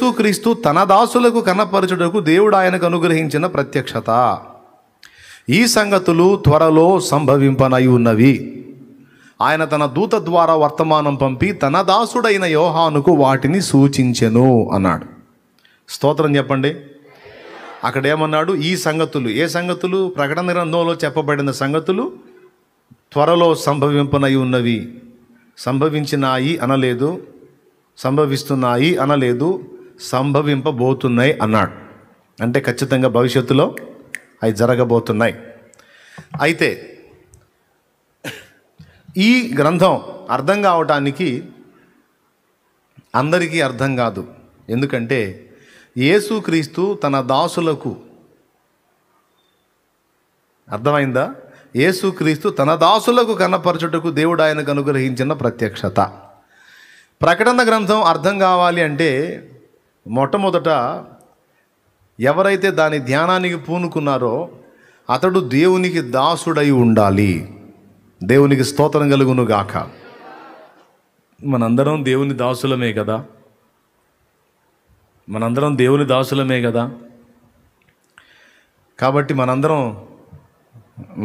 యేసుక్రీస్తు తన దాసులకు కనపరచుటకు దేవుడు ఆయనకు అనుగ్రహించిన ప్రత్యక్షత ఈ సంగతులు త్వరలో సంభవింపనై ఉన్నవి ఆయన తన దూత ద్వారా వర్తమానం పంపి తన దాసుడైన యోహానుకు వాటిని సూచించెను అన్నాడు స్తోత్రం చెప్పండి అక్కడ ఏమన్నాడు ఈ సంగతులు ఏ సంగతులు ప్రకటన గ్రంథంలో చెప్పబడిన సంగతులు త్వరలో సంభవింపనై ఉన్నవి సంభవించినాయి అనలేదు సంభవిస్తున్నాయి అనలేదు సంభవింపబోతున్నాయి అన్నాడు అంటే ఖచ్చితంగా భవిష్యత్తులో అవి జరగబోతున్నాయి అయితే ఈ గ్రంథం అర్థం కావటానికి అందరికీ అర్థం కాదు ఎందుకంటే యేసుక్రీస్తు తన దాసులకు అర్థమైందా యేసుక్రీస్తు తన దాసులకు కనపరచుటకు దేవుడు ఆయనకు అనుగ్రహించిన ప్రత్యక్షత ప్రకటన గ్రంథం అర్థం కావాలి అంటే మొట్టమొదట ఎవరైతే దాని ధ్యానానికి పూనుకున్నారో అతడు దేవునికి దాసుడై ఉండాలి దేవునికి స్తోత్రం కలుగును గాక మనందరం దేవుని దాసులమే కదా మనందరం దేవుని దాసులమే కదా కాబట్టి మనందరం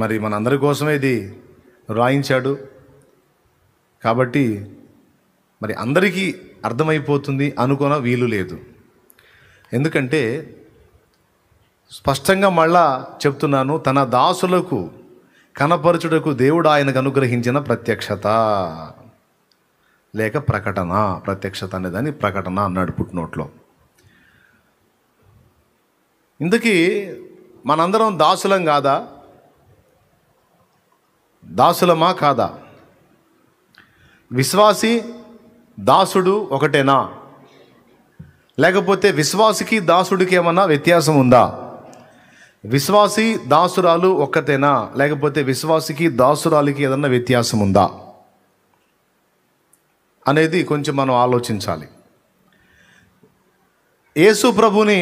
మరి మనందరి కోసమే ఇది రాయించాడు కాబట్టి మరి అందరికీ అర్థమైపోతుంది అనుకోన వీలు లేదు ఎందుకంటే స్పష్టంగా మళ్ళా చెప్తున్నాను తన దాసులకు కనపరచుటకు దేవుడు ఆయనకు అనుగ్రహించిన ప్రత్యక్షత లేక ప్రకటన ప్రత్యక్షత అనేదాన్ని ప్రకటన అన్నాడు పుట్టినోట్లో ఇందుకీ మనందరం దాసులం కాదా దాసులమా కాదా విశ్వాసి దాసుడు ఒకటేనా లేకపోతే విశ్వాసికి దాసుడికి ఏమన్నా వ్యత్యాసం ఉందా విశ్వాసి దాసురాలు ఒక్కతేనా లేకపోతే విశ్వాసికి దాసురాలికి ఏదన్నా వ్యత్యాసం ఉందా అనేది కొంచెం మనం ఆలోచించాలి యేసు ప్రభుని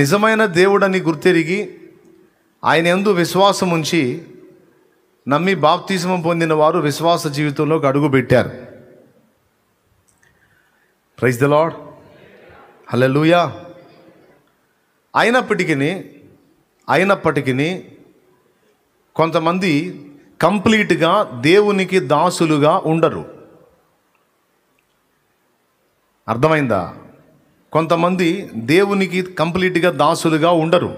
నిజమైన దేవుడని గుర్తిరిగి ఆయన ఎందు విశ్వాసం ఉంచి నమ్మి బాప్తీసం పొందిన వారు విశ్వాస జీవితంలోకి అడుగుపెట్టారు ప్రైజ్ ద లాడ్ హలో లూయా అయినప్పటికీ అయినప్పటికీ కొంతమంది కంప్లీట్గా దేవునికి దాసులుగా ఉండరు అర్థమైందా కొంతమంది దేవునికి కంప్లీట్గా దాసులుగా ఉండరు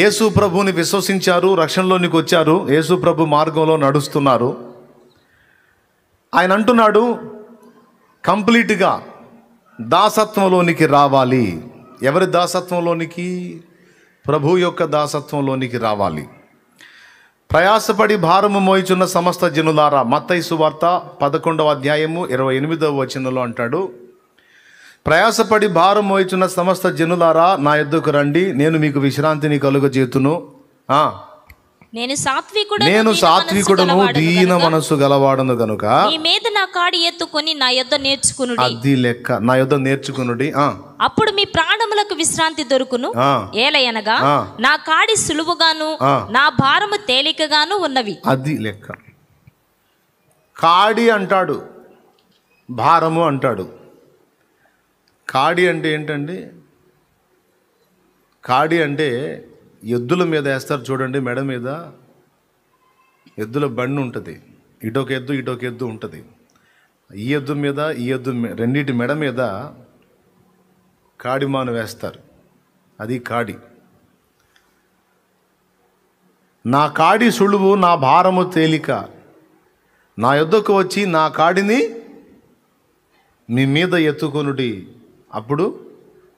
యేసు ప్రభుని విశ్వసించారు రక్షణలోనికి వచ్చారు యేసు ప్రభు మార్గంలో నడుస్తున్నారు ఆయన అంటున్నాడు కంప్లీట్గా దాసత్వంలోనికి రావాలి ఎవరి దాసత్వంలోనికి ప్రభు యొక్క దాసత్వంలోనికి రావాలి ప్రయాసపడి భారము మోయిచున్న సమస్త జనులారా మత్తయి సువార్త పదకొండవ అధ్యాయము ఇరవై ఎనిమిదవ వచనంలో అంటాడు ప్రయాసపడి భారం మోయిచున్న సమస్త జనులారా నా ఎద్దుకు రండి నేను మీకు విశ్రాంతిని కలుగజేతును నేను సాత్వికుడు నేను సాత్వికుడను దీన మనసు గలవాడను గనుక నీ మీద నా కాడి ఎత్తుకొని నా యొద్ద నేర్చుకునుడి అది లెక్క నా యొద్ద నేర్చుకునుడి అప్పుడు మీ ప్రాణములకు విశ్రాంతి దొరుకును ఏలయనగా నా కాడి సులువుగాను నా భారము తేలికగాను ఉన్నవి అది లెక్క కాడి అంటాడు భారము అంటాడు కాడి అంటే ఏంటండి కాడి అంటే ఎద్దుల మీద వేస్తారు చూడండి మెడ మీద ఎద్దుల బండి ఉంటుంది ఇటొక ఎద్దు ఇటొక ఎద్దు ఉంటుంది ఈ ఎద్దు మీద ఈ ఎద్దు రెండింటి మెడ మీద కాడిమాను వేస్తారు అది కాడి నా కాడి సులువు నా భారము తేలిక నా ఎద్దుకు వచ్చి నా కాడిని మీ మీద ఎత్తుకొనుడి అప్పుడు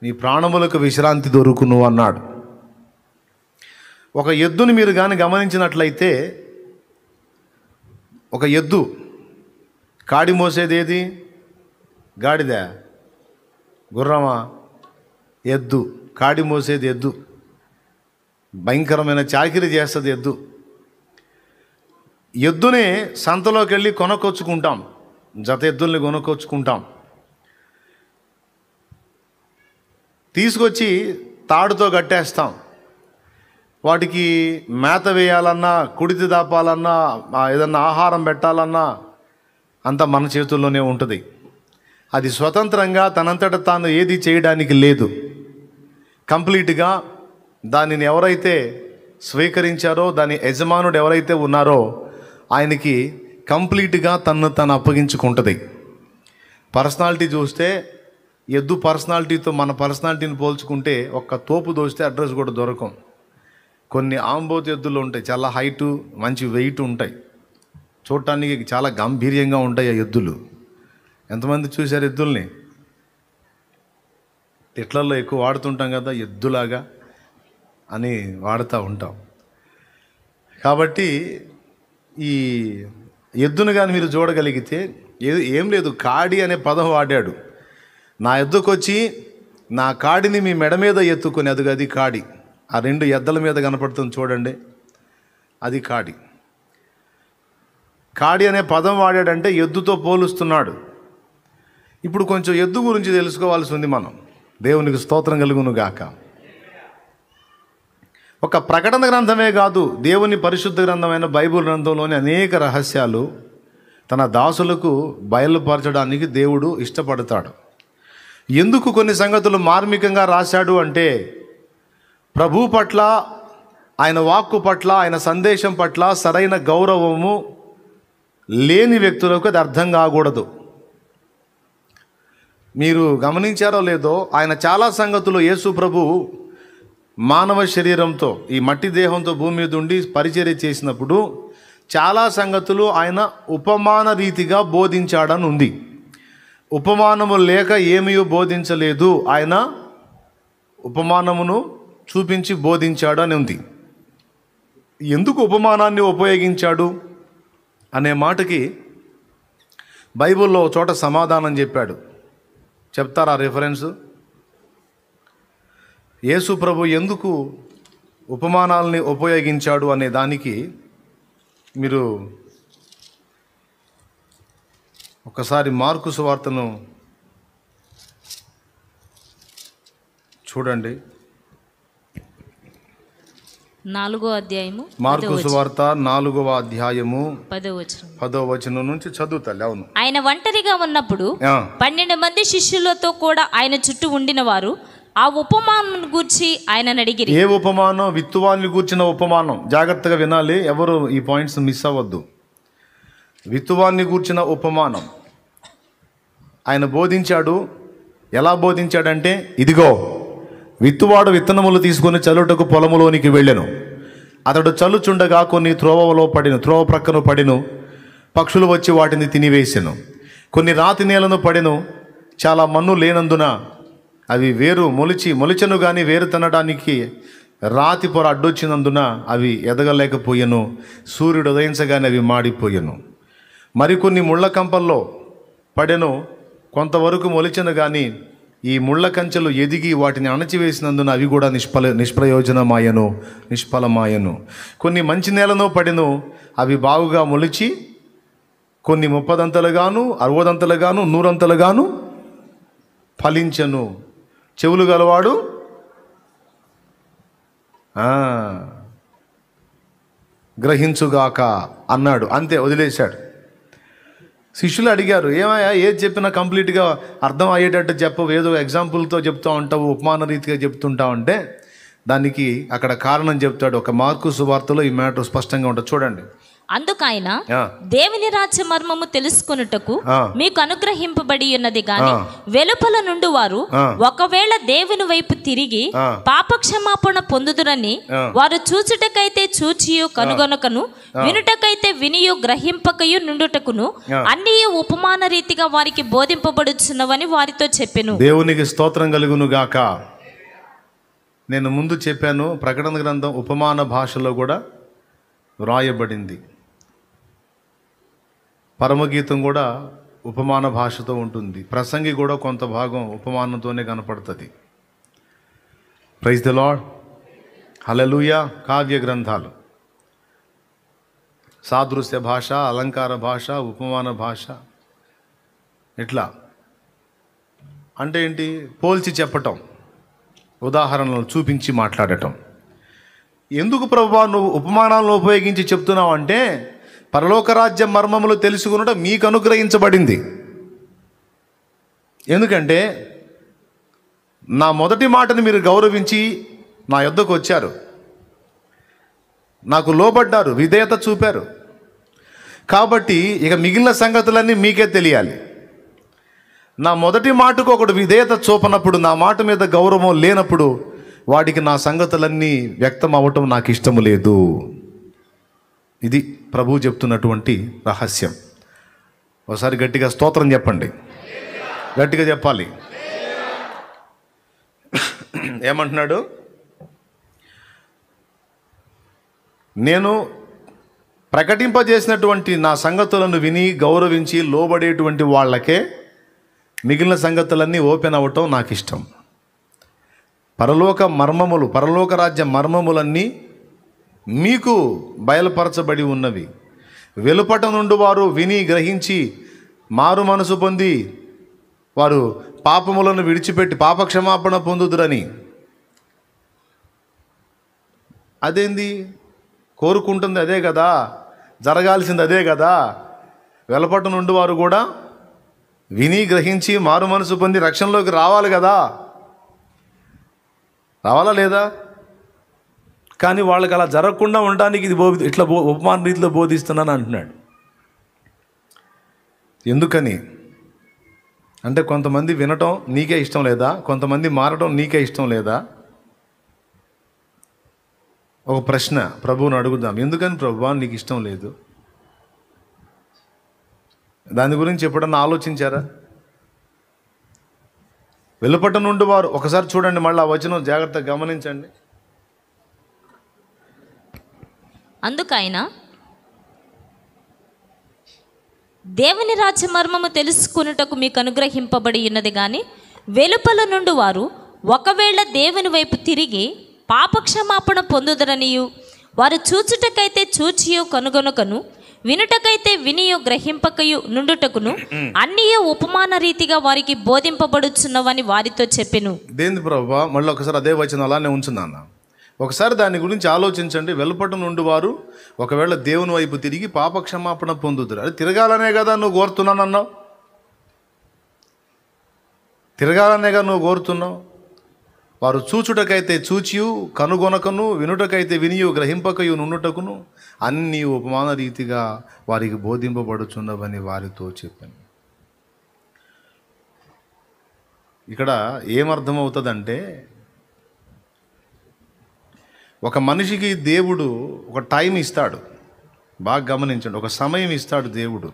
నీ ప్రాణములకు విశ్రాంతి దొరుకును అన్నాడు ఒక ఎద్దును మీరు కానీ గమనించినట్లయితే ఒక ఎద్దు కాడి మోసేది ఏది గాడిద గుర్రమా ఎద్దు కాడి మోసేది ఎద్దు భయంకరమైన చాకిరి చేస్తుంది ఎద్దు ఎద్దుని సంతలోకి వెళ్ళి కొనకొచ్చుకుంటాం జత ఎద్దుల్ని కొనుక్కొచ్చుకుంటాం తీసుకొచ్చి తాడుతో కట్టేస్తాం వాటికి మేత వేయాలన్నా కుడితి దాపాలన్నా ఏదన్నా ఆహారం పెట్టాలన్నా అంతా మన చేతుల్లోనే ఉంటుంది అది స్వతంత్రంగా తనంతట తాను ఏది చేయడానికి లేదు కంప్లీట్గా దానిని ఎవరైతే స్వీకరించారో దాని యజమానుడు ఎవరైతే ఉన్నారో ఆయనకి కంప్లీట్గా తను తను అప్పగించుకుంటుంది పర్సనాలిటీ చూస్తే ఎద్దు పర్సనాలిటీతో మన పర్సనాలిటీని పోల్చుకుంటే ఒక్క తోపు దోస్తే అడ్రస్ కూడా దొరకం కొన్ని ఆంబోతి ఎద్దులు ఉంటాయి చాలా హైటు మంచి వెయిట్ ఉంటాయి చూడటానికి చాలా గంభీర్యంగా ఉంటాయి ఆ ఎద్దులు ఎంతమంది చూశారు ఎద్దుల్ని తిట్లల్లో ఎక్కువ వాడుతుంటాం కదా ఎద్దులాగా అని వాడుతూ ఉంటాం కాబట్టి ఈ ఎద్దును కానీ మీరు చూడగలిగితే ఏం లేదు కాడి అనే పదం వాడాడు నా ఎద్దుకొచ్చి నా కాడిని మీ మెడ మీద ఎత్తుకునేది అది కాడి ఆ రెండు ఎద్దల మీద కనపడుతుంది చూడండి అది కాడి కాడి అనే పదం వాడాడంటే ఎద్దుతో పోలుస్తున్నాడు ఇప్పుడు కొంచెం ఎద్దు గురించి తెలుసుకోవాల్సి ఉంది మనం దేవునికి స్తోత్రం కలుగును గాక ఒక ప్రకటన గ్రంథమే కాదు దేవుని పరిశుద్ధ గ్రంథమైన బైబుల్ గ్రంథంలోని అనేక రహస్యాలు తన దాసులకు బయలుపరచడానికి దేవుడు ఇష్టపడతాడు ఎందుకు కొన్ని సంగతులు మార్మికంగా రాశాడు అంటే ప్రభు పట్ల ఆయన వాక్కు పట్ల ఆయన సందేశం పట్ల సరైన గౌరవము లేని వ్యక్తులకు అది అర్థం కాకూడదు మీరు గమనించారో లేదో ఆయన చాలా సంగతులు యేసు ప్రభు మానవ శరీరంతో ఈ మట్టి దేహంతో భూమి మీద ఉండి పరిచర్య చేసినప్పుడు చాలా సంగతులు ఆయన ఉపమాన రీతిగా బోధించాడని ఉంది ఉపమానము లేక ఏమీ బోధించలేదు ఆయన ఉపమానమును చూపించి బోధించాడు అని ఉంది ఎందుకు ఉపమానాన్ని ఉపయోగించాడు అనే మాటకి బైబిల్లో చోట సమాధానం చెప్పాడు చెప్తారా రిఫరెన్సు యేసు ప్రభు ఎందుకు ఉపమానాల్ని ఉపయోగించాడు అనే దానికి మీరు ఒకసారి మార్కుసు వార్తను చూడండి నాలుగో అధ్యాయము మార్కు సువార్త నాలుగవ అధ్యాయము పదో వచనం నుంచి చదువుతాలి అవును ఆయన ఒంటరిగా ఉన్నప్పుడు పన్నెండు మంది శిష్యులతో కూడా ఆయన చుట్టూ ఉండిన వారు ఆ ఉపమానం గురించి ఆయన అడిగి ఏ ఉపమానం విత్తువాన్ని గూర్చిన ఉపమానం జాగ్రత్తగా వినాలి ఎవరు ఈ పాయింట్స్ మిస్ అవ్వద్దు విత్తువాన్ని గూర్చిన ఉపమానం ఆయన బోధించాడు ఎలా బోధించాడంటే ఇదిగో విత్తువాడు విత్తనములు తీసుకుని చల్లుటకు పొలములోనికి వెళ్ళెను అతడు చల్లుచుండగా కొన్ని త్రోవలో పడిను త్రోవ ప్రక్కన పడిను పక్షులు వచ్చి వాటిని తినివేసెను కొన్ని రాతి నేలను పడిను చాలా మన్ను లేనందున అవి వేరు మొలిచి మొలిచను కానీ వేరు తినడానికి రాతి పొర అడ్డొచ్చినందున అవి ఎదగలేకపోయాను సూర్యుడు ఉదయించగానే అవి మాడిపోయాను మరికొన్ని ముళ్ళ కంపల్లో పడెను కొంతవరకు మొలిచను కానీ ఈ ముళ్ళ కంచెలు ఎదిగి వాటిని అణచివేసినందున అవి కూడా నిష్ఫల నిష్ప్రయోజనమాయను నిష్ఫలమాయను కొన్ని మంచి నేలను పడిను అవి బావుగా మొలిచి కొన్ని ముప్పదంతలుగాను అరవదంతలుగాను నూరంతలుగాను ఫలించను చెవులు గలవాడు గ్రహించుగాక అన్నాడు అంతే వదిలేశాడు శిష్యులు అడిగారు ఏమయ్యా ఏది చెప్పినా కంప్లీట్గా అర్థం అయ్యేటట్టు చెప్పవు ఏదో ఎగ్జాంపుల్తో చెప్తూ ఉంటావు ఉపమాన రీతిగా చెప్తుంటావు అంటే దానికి అక్కడ కారణం చెప్తాడు ఒక మార్కు సువార్తలో ఈ మ్యాటర్ స్పష్టంగా ఉంటుంది చూడండి అందుకైన దేవుని రాజ్య మర్మము తెలుసుకున్నట్టుకు మీకు అనుగ్రహింపబడి ఉన్నది గాని వెలుపల నుండి వారు ఒకవేళ దేవుని వైపు తిరిగి పాపక్షమాపణ పొందుదురని వారు చూచుటకైతే చూచియు కనుగొనకను వినుటకైతే వినియు గ్రహింపకయు నుండుటకును అన్ని ఉపమాన రీతిగా వారికి బోధింపబడుచున్నవని వారితో చెప్పెను దేవునికి స్తోత్రం కలుగును గాక నేను ముందు చెప్పాను ప్రకటన గ్రంథం ఉపమాన భాషలో కూడా వ్రాయబడింది పరమగీతం కూడా ఉపమాన భాషతో ఉంటుంది ప్రసంగి కూడా కొంత భాగం ఉపమానంతోనే కనపడుతుంది ప్రైజ్ ద లాడ్ హలలుయ కావ్య గ్రంథాలు సాదృశ్య భాష అలంకార భాష ఉపమాన భాష ఇట్లా అంటే ఏంటి పోల్చి చెప్పటం ఉదాహరణలు చూపించి మాట్లాడటం ఎందుకు ప్రభా నువ్వు ఉపమానాలను ఉపయోగించి చెప్తున్నావు అంటే పరలోకరాజ్య మర్మములు తెలుసుకునుట మీకు అనుగ్రహించబడింది ఎందుకంటే నా మొదటి మాటను మీరు గౌరవించి నా యుద్ధకు వచ్చారు నాకు లోబడ్డారు విధేయత చూపారు కాబట్టి ఇక మిగిలిన సంగతులన్నీ మీకే తెలియాలి నా మొదటి మాటకు ఒకడు విధేయత చూపనప్పుడు నా మాట మీద గౌరవం లేనప్పుడు వాడికి నా సంగతులన్నీ వ్యక్తం అవ్వటం నాకు ఇష్టం లేదు ఇది ప్రభువు చెప్తున్నటువంటి రహస్యం ఒకసారి గట్టిగా స్తోత్రం చెప్పండి గట్టిగా చెప్పాలి ఏమంటున్నాడు నేను ప్రకటింపజేసినటువంటి నా సంగతులను విని గౌరవించి లోబడేటువంటి వాళ్ళకే మిగిలిన సంగతులన్నీ ఓపెన్ అవ్వటం నాకు ఇష్టం పరలోక మర్మములు పరలోక రాజ్య మర్మములన్నీ మీకు బయలుపరచబడి ఉన్నవి వెలుపట నుండి వారు విని గ్రహించి మారు మనసు పొంది వారు పాపములను విడిచిపెట్టి పాపక్షమాపణ పొందుదురని అదేంది కోరుకుంటుంది అదే కదా జరగాల్సింది అదే కదా వెలపట నుండి వారు కూడా విని గ్రహించి మారు మనసు పొంది రక్షణలోకి రావాలి కదా రావాలా లేదా కానీ వాళ్ళకి అలా జరగకుండా ఉండడానికి ఇది బోధి ఇట్లా బో ఉపమాన రీతిలో బోధిస్తున్నాను అంటున్నాడు ఎందుకని అంటే కొంతమంది వినటం నీకే ఇష్టం లేదా కొంతమంది మారడం నీకే ఇష్టం లేదా ఒక ప్రశ్న ప్రభువుని అడుగుదాం ఎందుకని ప్రభు నీకు ఇష్టం లేదు దాని గురించి ఎప్పుడన్నా ఆలోచించారా వెలుపట నుండి వారు ఒకసారి చూడండి మళ్ళీ ఆ వచనం జాగ్రత్తగా గమనించండి అందుకైన దేవుని రాజ్య మర్మము తెలుసుకున్నటకు మీకు అనుగ్రహింపబడి ఉన్నది కానీ వెలుపల నుండి వారు ఒకవేళ దేవుని వైపు తిరిగి పాపక్షమాపణ పొందుదరనియు వారు చూచుటకైతే చూచియో కనుగొనకను వినుటకైతే వినియో గ్రహింపకయు నుండుటకును అన్ని ఉపమాన రీతిగా వారికి బోధింపబడుచున్నవని వారితో చెప్పెను దేని ప్రభావ మళ్ళీ ఒకసారి అదే వచ్చిన అలానే ఉంచున్నా ఒకసారి దాని గురించి ఆలోచించండి వెలుపట నుండి వారు ఒకవేళ దేవుని వైపు తిరిగి పాపక్షమాపణ పొందుతారు అది తిరగాలనే కదా నువ్వు కోరుతున్నాను తిరగాలనే తిరగాలనేగా నువ్వు కోరుతున్నావు వారు చూచుటకైతే చూచియు కనుగొనకను వినుటకైతే వినియు గ్రహింపకయు నుండుటకును అన్ని ఉపమాన రీతిగా వారికి బోధింపబడుచున్నవని వారితో చెప్పాను ఇక్కడ ఏమర్థమవుతుందంటే ఒక మనిషికి దేవుడు ఒక టైం ఇస్తాడు బాగా గమనించండి ఒక సమయం ఇస్తాడు దేవుడు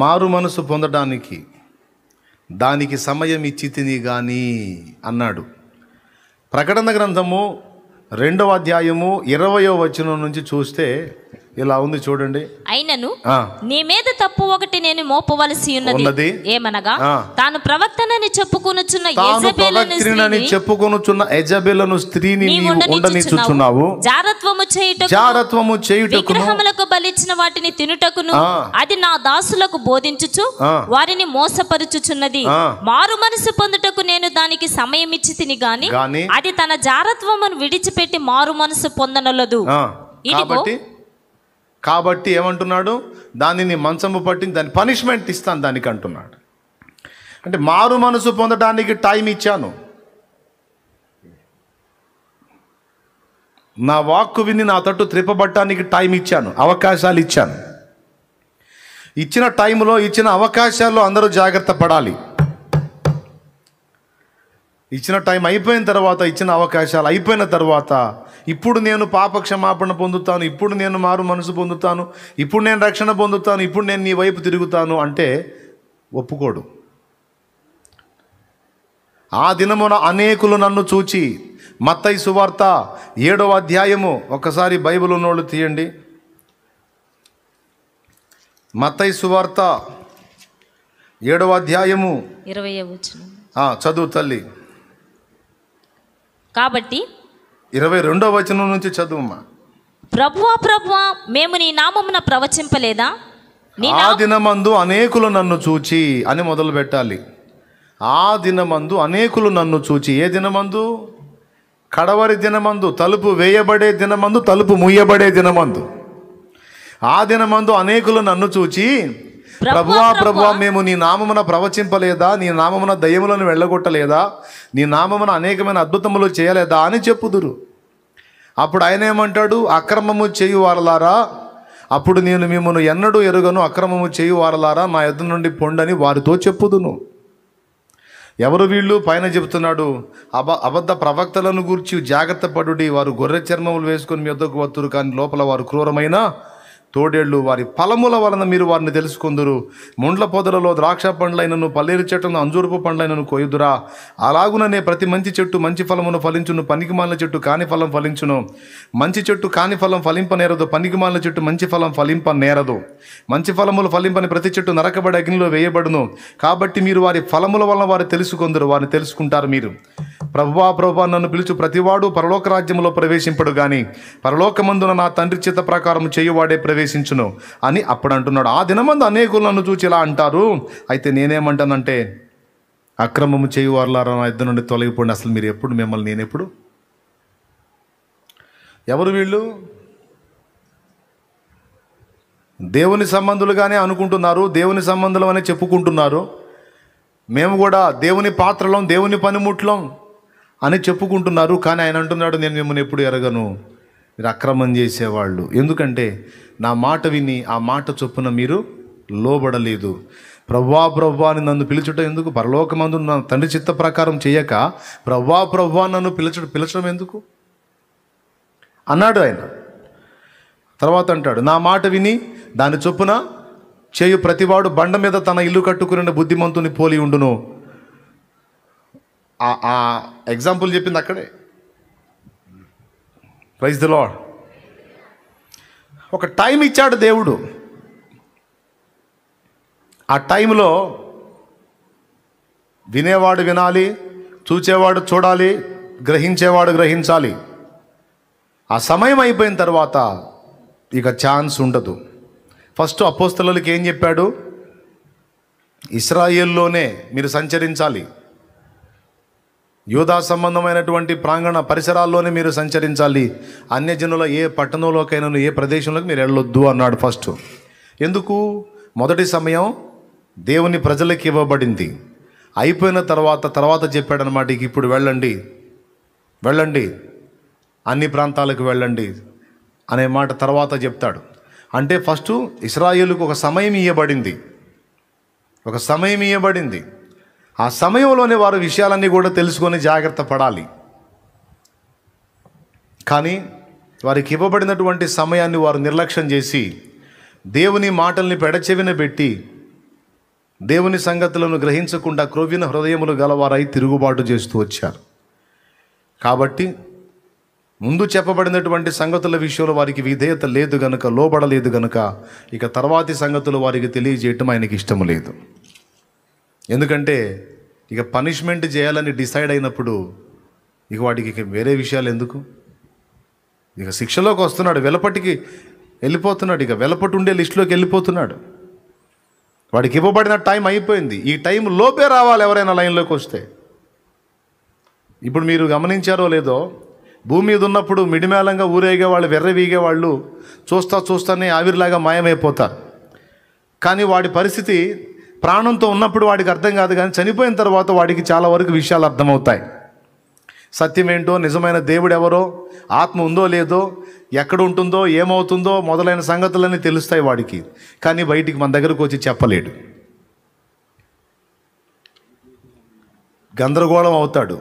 మారు మనసు పొందడానికి దానికి సమయం ఇచ్చి తిని కానీ అన్నాడు ప్రకటన గ్రంథము రెండవ అధ్యాయము ఇరవయో వచనం నుంచి చూస్తే ఇలా ఉంది చూడండి అయినను నీ మీద తప్పు ఒకటి నేను మోపవలసి ఉన్నది ఏమనగా తాను ప్రవక్తనని చెప్పుకొనుచున్న యజబేలను చెప్పుకొనుచున్న యజబేలను స్త్రీని జారత్వము చేయుటకు జారత్వము చేయుటకు విగ్రహములకు వాటిని తినుటకును అది నా దాసులకు బోధించుచు వారిని మోసపరుచుచున్నది మారు మనసు పొందుటకు నేను దానికి సమయం ఇచ్చి తిని గాని అది తన జారత్వమును విడిచిపెట్టి మారు మనసు పొందనలదు ఇదిగో కాబట్టి ఏమంటున్నాడు దానిని మంచము పట్టి దాని పనిష్మెంట్ ఇస్తాను దానికి అంటున్నాడు అంటే మారు మనసు పొందడానికి టైం ఇచ్చాను నా వాక్కు విని నా తట్టు త్రిపబట్టడానికి టైం ఇచ్చాను అవకాశాలు ఇచ్చాను ఇచ్చిన టైంలో ఇచ్చిన అవకాశాల్లో అందరూ జాగ్రత్త పడాలి ఇచ్చిన టైం అయిపోయిన తర్వాత ఇచ్చిన అవకాశాలు అయిపోయిన తర్వాత ఇప్పుడు నేను పాప క్షమాపణ పొందుతాను ఇప్పుడు నేను మారు మనసు పొందుతాను ఇప్పుడు నేను రక్షణ పొందుతాను ఇప్పుడు నేను నీ వైపు తిరుగుతాను అంటే ఒప్పుకోడు ఆ దినమున అనేకులు నన్ను చూచి మత్తయి సువార్త ఏడవ అధ్యాయము ఒకసారి బైబిల్ ఉన్నోళ్ళు తీయండి మత్తయి సువార్త ఏడవ అధ్యాయము ఇరవై చదువు తల్లి కాబట్టి ఇరవై రెండో వచనం నుంచి చదువుమా ప్రభువా ప్రభువా మేము నీ నామమున ప్రవచింపలేదా ఆ దినమందు అనేకులు నన్ను చూచి అని మొదలు పెట్టాలి ఆ దినమందు అనేకులు నన్ను చూచి ఏ దినమందు కడవరి దినమందు తలుపు వేయబడే దినమందు తలుపు ముయ్యబడే దినమందు ఆ దినమందు అనేకులు నన్ను చూచి ప్రభువా ప్రభువా మేము నీ నామమున ప్రవచింపలేదా నీ నామమున దయ్యములను వెళ్ళగొట్టలేదా నీ నామమున అనేకమైన అద్భుతములు చేయలేదా అని చెప్పుదురు అప్పుడు ఆయన ఏమంటాడు అక్రమము వారలారా అప్పుడు నేను మిమ్మల్ని ఎన్నడూ ఎరుగను అక్రమము చేయు వారలారా నా ఎద్దు నుండి పొండని వారితో చెప్పుదును ఎవరు వీళ్ళు పైన చెబుతున్నాడు అబ అబద్ధ ప్రవక్తలను గూర్చి జాగ్రత్త పడుడి వారు గొర్రె చర్మములు వేసుకొని మీ వద్దకు వత్తురు కానీ లోపల వారు క్రూరమైన తోడేళ్ళు వారి ఫలముల వలన మీరు వారిని తెలుసుకుందరు ముండ్ల పొదలలో ద్రాక్ష పండ్లైనను పల్లేరు చెట్టును అంజూరుపు పండ్లైనను కోయుదురా అలాగుననే ప్రతి మంచి చెట్టు మంచి ఫలమును ఫలించును పనికిమాలిన చెట్టు కాని ఫలం ఫలించును మంచి చెట్టు కాని ఫలం ఫలింపనేరదు పనికిమాలిన చెట్టు మంచి ఫలం ఫలింపనేరదు మంచి ఫలములు ఫలింపని ప్రతి చెట్టు నరకబడి అగ్నిలో వేయబడును కాబట్టి మీరు వారి ఫలముల వలన వారు తెలుసుకుందరు వారిని తెలుసుకుంటారు మీరు ప్రభువా ప్రభువా నన్ను పిలుచు ప్రతివాడు పరలోక రాజ్యంలో ప్రవేశింపడు గాని పరలోకమందున నా తండ్రి చిత్త ప్రకారం చేయువాడే ప్రవేశ ప్రవేశించును అని అప్పుడు అంటున్నాడు ఆ దినమందు అనేకులు నన్ను చూచి ఇలా అంటారు అయితే నేనేమంటానంటే అక్రమము చేయువారులారా నా ఇద్దరు నుండి తొలగిపోండి అసలు మీరు ఎప్పుడు మిమ్మల్ని నేను ఎప్పుడు ఎవరు వీళ్ళు దేవుని సంబంధులుగానే అనుకుంటున్నారు దేవుని సంబంధులు అనే చెప్పుకుంటున్నారు మేము కూడా దేవుని పాత్రలం దేవుని పనిముట్లం అని చెప్పుకుంటున్నారు కానీ ఆయన అంటున్నాడు నేను మిమ్మల్ని ఎప్పుడు ఎరగను మీరు అక్రమం చేసేవాళ్ళు ఎందుకంటే నా మాట విని ఆ మాట చొప్పున మీరు లోబడలేదు ప్రవ్వా ప్రవ్వా అని నన్ను పిలుచుట ఎందుకు పరలోకమందు నా తండ్రి చిత్త ప్రకారం చేయక ప్రవ్వా ప్రవ్వా నన్ను పిలుచు పిలచడం ఎందుకు అన్నాడు ఆయన తర్వాత అంటాడు నా మాట విని దాని చొప్పున చేయు ప్రతివాడు బండ మీద తన ఇల్లు కట్టుకునే బుద్ధిమంతుని పోలి ఉండును ఆ ఎగ్జాంపుల్ చెప్పింది అక్కడే ప్రైజ్ ద లాడ్ ఒక టైం ఇచ్చాడు దేవుడు ఆ టైంలో వినేవాడు వినాలి చూచేవాడు చూడాలి గ్రహించేవాడు గ్రహించాలి ఆ సమయం అయిపోయిన తర్వాత ఇక ఛాన్స్ ఉండదు ఫస్ట్ అపోస్తలకి ఏం చెప్పాడు ఇస్రాయేల్లోనే మీరు సంచరించాలి యూదా సంబంధమైనటువంటి ప్రాంగణ పరిసరాల్లోనే మీరు సంచరించాలి అన్యజనుల ఏ పట్టణంలోకైనా ఏ ప్రదేశంలోకి మీరు వెళ్ళొద్దు అన్నాడు ఫస్ట్ ఎందుకు మొదటి సమయం దేవుని ప్రజలకు ఇవ్వబడింది అయిపోయిన తర్వాత తర్వాత చెప్పాడనమాట ఇప్పుడు వెళ్ళండి వెళ్ళండి అన్ని ప్రాంతాలకు వెళ్ళండి అనే మాట తర్వాత చెప్తాడు అంటే ఫస్ట్ ఇస్రాయేల్కు ఒక సమయం ఇవ్వబడింది ఒక సమయం ఇవ్వబడింది ఆ సమయంలోనే వారు విషయాలన్నీ కూడా తెలుసుకొని జాగ్రత్త పడాలి కానీ వారికి ఇవ్వబడినటువంటి సమయాన్ని వారు నిర్లక్ష్యం చేసి దేవుని మాటల్ని పెడచెవిన పెట్టి దేవుని సంగతులను గ్రహించకుండా క్రొవ్విన హృదయములు గలవారై తిరుగుబాటు చేస్తూ వచ్చారు కాబట్టి ముందు చెప్పబడినటువంటి సంగతుల విషయంలో వారికి విధేయత లేదు గనుక లోబడలేదు గనుక ఇక తర్వాతి సంగతులు వారికి తెలియజేయటం ఆయనకి ఇష్టం లేదు ఎందుకంటే ఇక పనిష్మెంట్ చేయాలని డిసైడ్ అయినప్పుడు ఇక వాడికి ఇక వేరే విషయాలు ఎందుకు ఇక శిక్షలోకి వస్తున్నాడు వెలపటికి వెళ్ళిపోతున్నాడు ఇక వెలపటి ఉండే లిస్టులోకి వెళ్ళిపోతున్నాడు వాడికి ఇవ్వబడిన టైం అయిపోయింది ఈ టైం లోపే రావాలి ఎవరైనా లైన్లోకి వస్తే ఇప్పుడు మీరు గమనించారో లేదో భూమి మీద ఉన్నప్పుడు మిడిమేళంగా ఊరేగే వాళ్ళు వెర్రవీగే వాళ్ళు చూస్తా చూస్తానే ఆవిరిలాగా మాయమైపోతారు కానీ వాడి పరిస్థితి ప్రాణంతో ఉన్నప్పుడు వాడికి అర్థం కాదు కానీ చనిపోయిన తర్వాత వాడికి చాలా వరకు విషయాలు అర్థమవుతాయి సత్యమేంటో నిజమైన దేవుడు ఎవరో ఆత్మ ఉందో లేదో ఎక్కడ ఉంటుందో ఏమవుతుందో మొదలైన సంగతులన్నీ తెలుస్తాయి వాడికి కానీ బయటికి మన దగ్గరకు వచ్చి చెప్పలేడు గందరగోళం అవుతాడు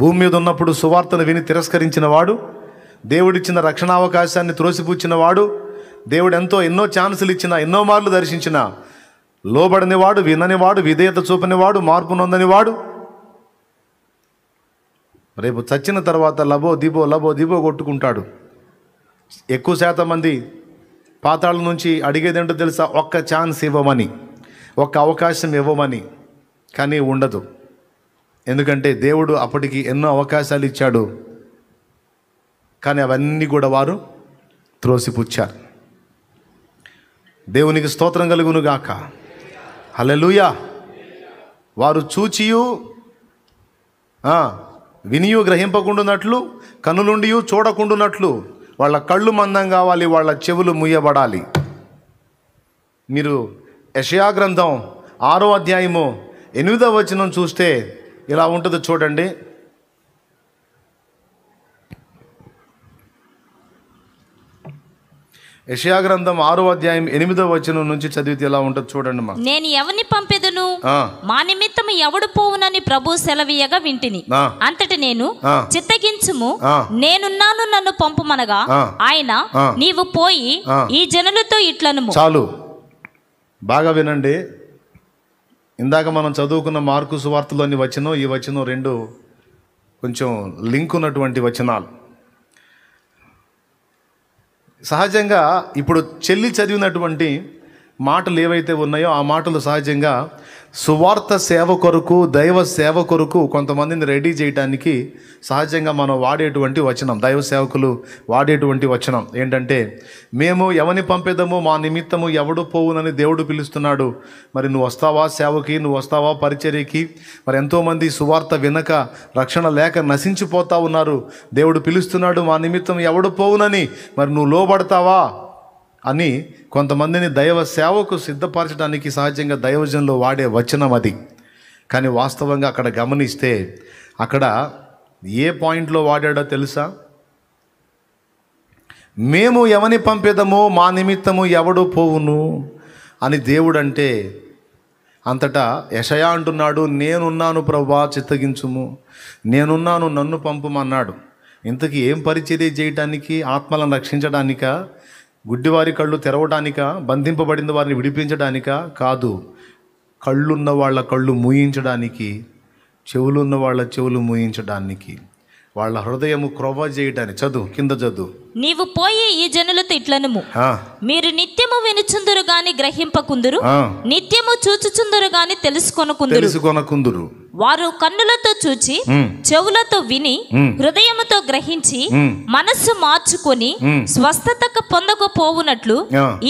భూమి మీద ఉన్నప్పుడు సువార్తను విని తిరస్కరించిన వాడు దేవుడిచ్చిన రక్షణావకాశాన్ని త్రోసిపుచ్చిన వాడు దేవుడు ఎంతో ఎన్నో ఛాన్సులు ఇచ్చినా ఎన్నో మార్లు దర్శించినా లోబడినవాడు విననివాడు విధేయత చూపనివాడు మార్పు నొందనివాడు రేపు చచ్చిన తర్వాత లబో దిబో లబో దిబో కొట్టుకుంటాడు ఎక్కువ శాతం మంది పాతాళ నుంచి అడిగేదేంటో తెలుసా ఒక్క ఛాన్స్ ఇవ్వమని ఒక్క అవకాశం ఇవ్వమని కానీ ఉండదు ఎందుకంటే దేవుడు అప్పటికి ఎన్నో అవకాశాలు ఇచ్చాడు కానీ అవన్నీ కూడా వారు త్రోసిపుచ్చారు దేవునికి స్తోత్రం కలుగునుగాక గాక హలలుయా వారు చూచియు వినియు గ్రహింపకుండునట్లు కనులుండి చూడకుండునట్లు వాళ్ళ కళ్ళు మందం కావాలి వాళ్ళ చెవులు ముయ్యబడాలి మీరు యషయా గ్రంథం ఆరో అధ్యాయము ఎనిమిదవ వచనం చూస్తే ఇలా ఉంటుందో చూడండి యషయా గ్రంథం ఆరో అధ్యాయం ఎనిమిదో వచనం నుంచి చదివితే ఎలా ఉంటుంది చూడండి మా నేను ఎవరిని పంపేదను మా నిమిత్తం ఎవడు పోవునని ప్రభు సెలవీయగా వింటిని అంతటి నేను చిత్తగించుము నేనున్నాను నన్ను పంపుమనగా ఆయన నీవు పోయి ఈ జనులతో ఇట్లను చాలు బాగా వినండి ఇందాక మనం చదువుకున్న మార్కు సువార్తలోని వచనం ఈ వచనం రెండు కొంచెం లింక్ ఉన్నటువంటి వచనాలు సహజంగా ఇప్పుడు చెల్లి చదివినటువంటి మాటలు ఏవైతే ఉన్నాయో ఆ మాటలు సహజంగా సువార్త సేవ కొరకు దైవ సేవ కొరకు కొంతమందిని రెడీ చేయడానికి సహజంగా మనం వాడేటువంటి వచనం దైవ సేవకులు వాడేటువంటి వచనం ఏంటంటే మేము ఎవరిని పంపేదమో మా నిమిత్తము ఎవడు పోవునని దేవుడు పిలుస్తున్నాడు మరి నువ్వు వస్తావా సేవకి నువ్వు వస్తావా పరిచర్యకి మరి ఎంతోమంది సువార్త వినక రక్షణ లేక నశించిపోతా ఉన్నారు దేవుడు పిలుస్తున్నాడు మా నిమిత్తం ఎవడు పోవునని మరి నువ్వు లోబడతావా అని కొంతమందిని దైవ సేవకు సిద్ధపరచడానికి సహజంగా దైవజనులు వాడే వచనం అది కానీ వాస్తవంగా అక్కడ గమనిస్తే అక్కడ ఏ పాయింట్లో వాడాడో తెలుసా మేము ఎవని పంపేదమో మా నిమిత్తము ఎవడు పోవును అని దేవుడు అంటే అంతటా యషయ అంటున్నాడు నేనున్నాను ప్రభా చిత్తగించుము నేనున్నాను నన్ను పంపమన్నాడు ఇంతకీ ఏం పరిచర్య చేయటానికి ఆత్మలను రక్షించడానిక గుడ్డివారి కళ్ళు తెరవడానిక బంధింపబడిన వారిని విడిపించడానిక కాదు కళ్ళున్న వాళ్ళ కళ్ళు మూయించడానికి చెవులున్న వాళ్ళ చెవులు మూయించడానికి వాళ్ళ హృదయము క్రొవ్వ చేయడానికి చదువు కింద చదువు నీవు పోయి ఈ జనులతో ఇట్లనుము మీరు నిత్యము వినుచుందరు గాని గ్రహింపకుందరు నిత్యము చూచుచుందరు గాని తెలుసుకొనకుందరు తెలుసుకొనకుందురు వారు కన్నులతో చూచి చెవులతో విని హృదయముతో గ్రహించి మనస్సు మార్చుకొని స్వస్థత పొందకపోవునట్లు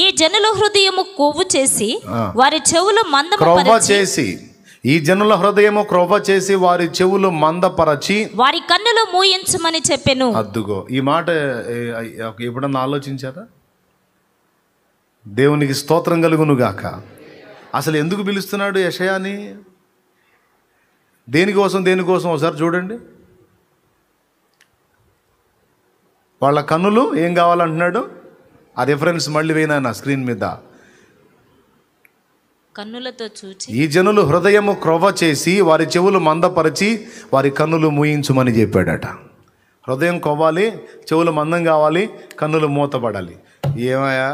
ఈ జనుల హృదయము కొవ్వు చేసి వారి చెవులు మంద చేసి ఈ జనుల హృదయము క్రోభ చేసి వారి చెవులు మందపరచి వారి కన్నులు మూయించమని చెప్పాను అద్దుగో ఈ మాట ఎప్పుడన్నా ఆలోచించారా దేవునికి స్తోత్రం కలుగునుగాక అసలు ఎందుకు పిలుస్తున్నాడు యషయాని దేనికోసం దేనికోసం ఒకసారి చూడండి వాళ్ళ కన్నులు ఏం కావాలంటున్నాడు ఆ రిఫరెన్స్ మళ్ళీ పోయినా నా స్క్రీన్ మీద కన్నులతో చూచి ఈ జనులు హృదయము క్రొవ చేసి వారి చెవులు మందపరిచి వారి కన్నులు మూయించుమని చెప్పాడట హృదయం కొవ్వాలి చెవులు మందం కావాలి కన్నులు మూతపడాలి ఏమయ్యా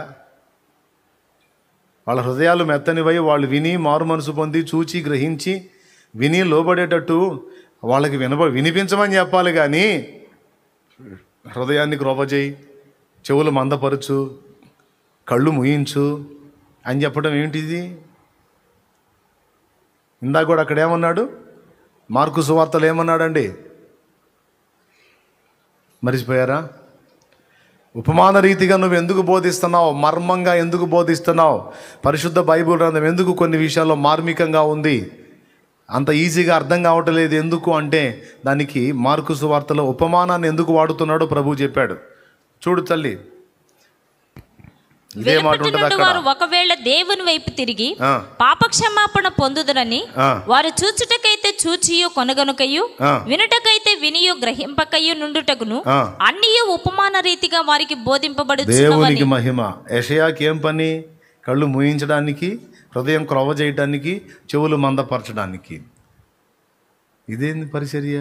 వాళ్ళ హృదయాలు మెత్తనివై వాళ్ళు విని మారు మనసు పొంది చూచి గ్రహించి విని లోబడేటట్టు వాళ్ళకి వినప వినిపించమని చెప్పాలి కానీ హృదయాన్ని చేయి చెవులు మందపరచు కళ్ళు ముయించు అని చెప్పడం ఏంటిది ఇందాక కూడా అక్కడ ఏమన్నాడు మార్కు సువార్తలు ఏమన్నాడండి మరిచిపోయారా ఉపమాన రీతిగా నువ్వు ఎందుకు బోధిస్తున్నావు మర్మంగా ఎందుకు బోధిస్తున్నావు పరిశుద్ధ బైబుల్ రంధం ఎందుకు కొన్ని విషయాల్లో మార్మికంగా ఉంది అంత ఈజీగా అర్థం కావటం లేదు ఎందుకు అంటే దానికి మార్కు సువార్తలో ఉపమానాన్ని ఎందుకు వాడుతున్నాడో ప్రభు చెప్పాడు చూడు తల్లి వారు ఒకవేళ దేవుని వైపు తిరిగి పాపక్షమాపణ పొందుదరని వారు చూచుటకైతే చూచియో కొనగనుకయు వినుటకైతే వినియు గ్రహింపకయు నుండుటకును అన్ని ఉపమాన రీతిగా వారికి బోధింపబడు దేవునికి మహిమ యషయాకి ఏం పని కళ్ళు ముయించడానికి హృదయం క్రొవ చేయడానికి చెవులు మందపరచడానికి ఇదేంది పరిచర్య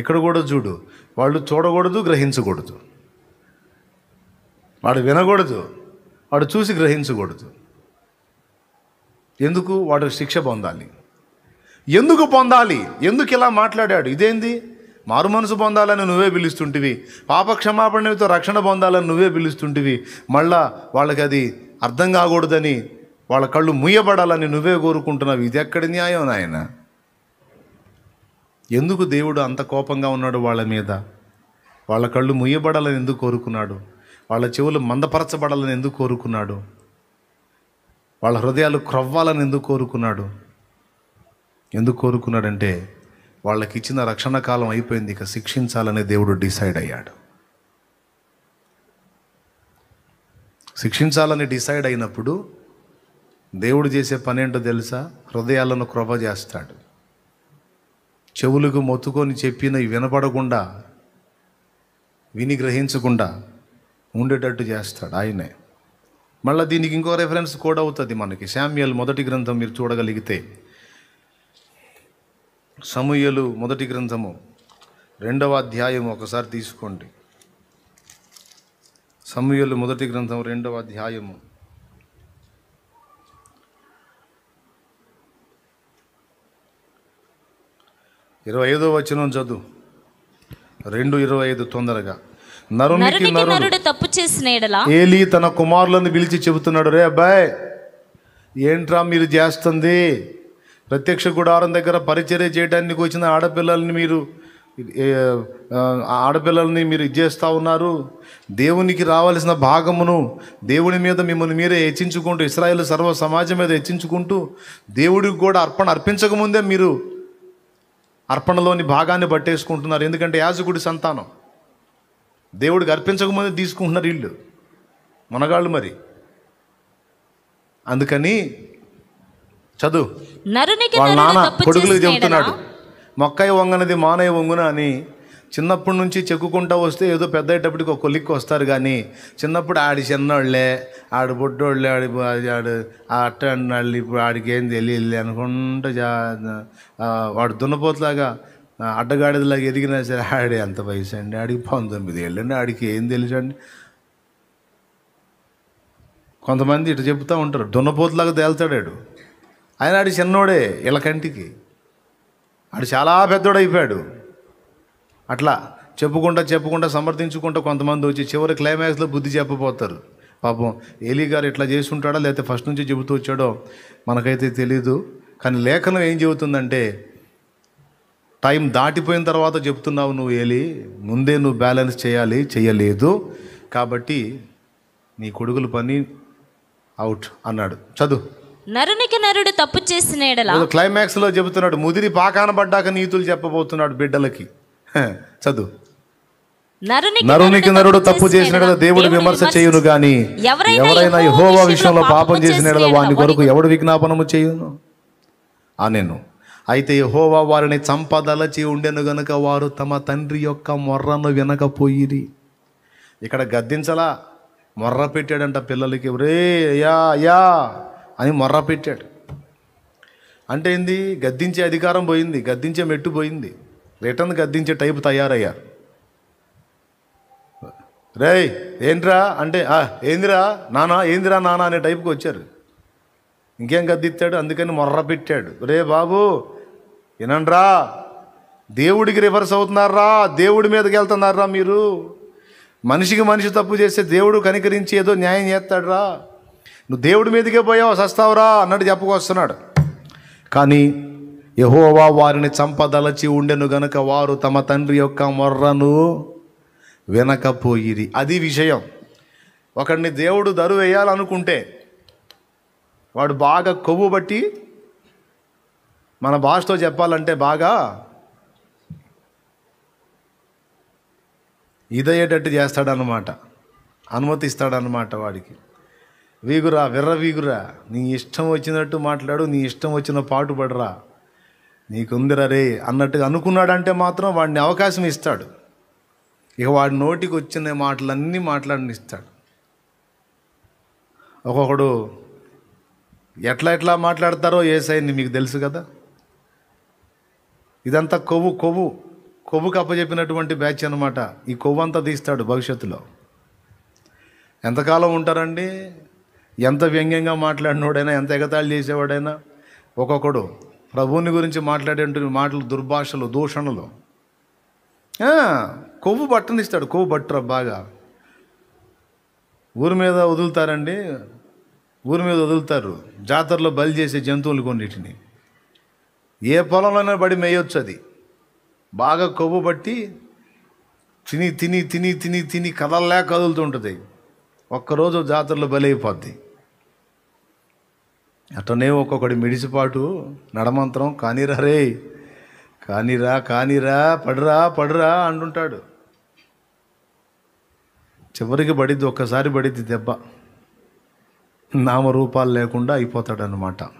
ఇక్కడ కూడా చూడు వాళ్ళు చూడకూడదు గ్రహించకూడదు వాడు వినకూడదు వాడు చూసి గ్రహించకూడదు ఎందుకు వాడు శిక్ష పొందాలి ఎందుకు పొందాలి ఎందుకు ఇలా మాట్లాడాడు ఇదేంది మారు మనసు పొందాలని నువ్వే పిలుస్తుంటివి పాప రక్షణ పొందాలని నువ్వే పిలుస్తుంటివి మళ్ళా వాళ్ళకి అది అర్థం కాకూడదని వాళ్ళ కళ్ళు ముయ్యబడాలని నువ్వే కోరుకుంటున్నావు ఇది ఎక్కడి న్యాయం నాయన ఎందుకు దేవుడు అంత కోపంగా ఉన్నాడు వాళ్ళ మీద వాళ్ళ కళ్ళు ముయ్యబడాలని ఎందుకు కోరుకున్నాడు వాళ్ళ చెవులు మందపరచబడాలని ఎందుకు కోరుకున్నాడు వాళ్ళ హృదయాలు క్రవ్వాలని ఎందుకు కోరుకున్నాడు ఎందుకు కోరుకున్నాడంటే వాళ్ళకి ఇచ్చిన రక్షణ కాలం అయిపోయింది ఇక శిక్షించాలనే దేవుడు డిసైడ్ అయ్యాడు శిక్షించాలని డిసైడ్ అయినప్పుడు దేవుడు చేసే పనేంటో తెలుసా హృదయాలను కృప చేస్తాడు చెవులకు మొత్తుకొని చెప్పిన వినపడకుండా విని గ్రహించకుండా ఉండేటట్టు చేస్తాడు ఆయనే మళ్ళీ దీనికి ఇంకో రెఫరెన్స్ కూడా అవుతుంది మనకి శామ్యుయల్ మొదటి గ్రంథం మీరు చూడగలిగితే సమూయలు మొదటి గ్రంథము రెండవ అధ్యాయం ఒకసారి తీసుకోండి సమూయలు మొదటి గ్రంథం రెండవ అధ్యాయము ఇరవై ఐదో వచ్చిన చదువు రెండు ఇరవై ఐదు తొందరగా నరునికి నరుడు తప్పు చేసిన ఏలి తన కుమారులను పిలిచి చెబుతున్నాడు రే అబ్బాయ్ ఏంట్రా మీరు చేస్తుంది ప్రత్యక్ష గుడారం దగ్గర పరిచర్య చేయడానికి వచ్చిన ఆడపిల్లల్ని మీరు ఆడపిల్లల్ని మీరు ఇచ్చేస్తూ ఉన్నారు దేవునికి రావాల్సిన భాగమును దేవుని మీద మిమ్మల్ని మీరే హెచ్చించుకుంటూ ఇస్రాయల్ సర్వ సమాజం మీద హెచ్చించుకుంటూ దేవుడికి కూడా అర్పణ అర్పించకముందే మీరు అర్పణలోని భాగాన్ని బట్టేసుకుంటున్నారు ఎందుకంటే యాజకుడి సంతానం దేవుడికి అర్పించకముందే తీసుకుంటున్నారు వీళ్ళు మనగాళ్ళు మరి అందుకని చదువు వాళ్ళ నాన్న కొడుకులకు చెబుతున్నాడు మొక్కయ్య వంగనది మానయ్య వంగున అని చిన్నప్పటి నుంచి చెక్కుకుంటా వస్తే ఏదో పెద్ద అయ్యేటప్పటికి ఒక కొలిక్కి వస్తారు కానీ చిన్నప్పుడు ఆడి చిన్నోళ్ళే ఆడు బొడ్డోళ్ళే ఆడి ఆడు అట్ట ఇప్పుడు ఆడికి ఏం తెలియదు అనుకుంటా వాడు దున్నపోతులాగా అడ్డగాడిదలాగా ఎదిగినా సరే ఆడి ఎంత వయసు అండి ఆడికి పంతొమ్మిది ఏళ్ళండి ఆడికి ఏం తెలుసు అండి కొంతమంది ఇటు చెప్తూ ఉంటారు దున్నపోతులాగా తేల్తాడాడు ఆయన ఆడి చిన్నోడే ఇళ్ళ కంటికి ఆడు చాలా పెద్దోడైపోయాడు అట్లా చెప్పుకుంటా చెప్పుకుంటా సమర్థించుకుంటా కొంతమంది వచ్చి చివరి క్లైమాక్స్లో బుద్ధి చెప్పబోతారు పాపం ఏలీ గారు ఇట్లా చేసుకుంటాడో లేకపోతే ఫస్ట్ నుంచి చెబుతూ వచ్చాడో మనకైతే తెలీదు కానీ లేఖనం ఏం చెబుతుందంటే టైం దాటిపోయిన తర్వాత చెప్తున్నావు నువ్వు ఏలి ముందే నువ్వు బ్యాలెన్స్ చేయాలి చేయలేదు కాబట్టి నీ కొడుకుల పని అవుట్ అన్నాడు చదువు నరునికి నరుడు తప్పు చేసిన క్లైమాక్స్ లో చెబుతున్నాడు ముదిరి పాకాన పడ్డాక నీతులు చెప్పబోతున్నాడు బిడ్డలకి చదువు నరునికి నరుడు తప్పు చేసిన దేవుడు విమర్శ చేయును గాని ఎవరైనా యహోవా విషయంలో పాపం చేసిన వాని కొరకు ఎవడు విజ్ఞాపనము చేయును అనెను అయితే యహోవా వారిని చంపదలచి ఉండెను గనుక వారు తమ తండ్రి యొక్క మొర్రను వినకపోయిరి ఇక్కడ గద్దించలా మొర్ర పెట్టాడంట పిల్లలకి రే యా యా అని మొర్ర పెట్టాడు అంటే ఏంది గద్దించే అధికారం పోయింది గద్దించే మెట్టు పోయింది రిటర్న్ గద్దించే టైపు తయారయ్యా రే ఏంట్రా అంటే ఏందిరా నానా ఏందిరా నానా అనే టైపుకి వచ్చారు ఇంకేం గద్దిత్తాడు అందుకని మొర్ర పెట్టాడు రే బాబు వినండ్రా దేవుడికి రివర్స్ అవుతున్నారా దేవుడి మీదకి వెళ్తున్నారా మీరు మనిషికి మనిషి తప్పు చేస్తే దేవుడు కనికరించి ఏదో న్యాయం చేస్తాడురా నువ్వు దేవుడి మీదకే పోయావు సస్తావురా అన్నట్టు చెప్పుకొస్తున్నాడు కానీ యహోవా వారిని చంపదలచి ఉండెను గనుక వారు తమ తండ్రి యొక్క మొర్రను వినకపోయిరి అది విషయం ఒకడిని దేవుడు దరు వేయాలనుకుంటే వాడు బాగా కొవ్వు బట్టి మన భాషతో చెప్పాలంటే బాగా ఇదయ్యేటట్టు చేస్తాడనమాట అనుమతిస్తాడనమాట వాడికి వీగురా విర్ర వీగురా నీ ఇష్టం వచ్చినట్టు మాట్లాడు నీ ఇష్టం వచ్చిన పాటు పడరా నీకుందిరా రే అన్నట్టుగా అనుకున్నాడంటే మాత్రం వాడిని అవకాశం ఇస్తాడు ఇక వాడి నోటికి వచ్చిన మాటలన్నీ మాట్లాడినిస్తాడు ఒక్కొక్కడు ఎట్లా ఎట్లా మాట్లాడతారో సైని మీకు తెలుసు కదా ఇదంతా కొవ్వు కొవ్వు కొవ్వు కప్పచెప్పినటువంటి బ్యాచ్ అనమాట ఈ కొవ్వు అంతా తీస్తాడు భవిష్యత్తులో ఎంతకాలం ఉంటారండి ఎంత వ్యంగ్యంగా మాట్లాడినోడైనా ఎంత ఎగతాళి చేసేవాడైనా ఒక్కొక్కడు ప్రభువుని గురించి మాట్లాడేటువంటి మాటలు దుర్భాషలు దూషణలు కొవ్వు బట్టనిస్తాడు కొవ్వు బట్టురా బాగా ఊరి మీద వదులుతారండి ఊరి మీద వదులుతారు జాతరలో బలి చేసే జంతువులు కొన్నిటిని ఏ పొలంలోనే పడి మేయొచ్చు అది బాగా కొవ్వు బట్టి తిని తిని తిని తిని తిని కదల్లా కదులుతుంటుంది ఒక్కరోజు జాతరలో బలి అయిపోద్ది అట్టనే ఒక్కొక్కడి మిడిసిపాటు నడమంత్రం కానీరా రే కానీరా కానీరా పడురా పడురా అంటుంటాడు చివరికి పడిద్ది ఒక్కసారి పడిద్ది దెబ్బ నామరూపాలు లేకుండా అయిపోతాడనమాట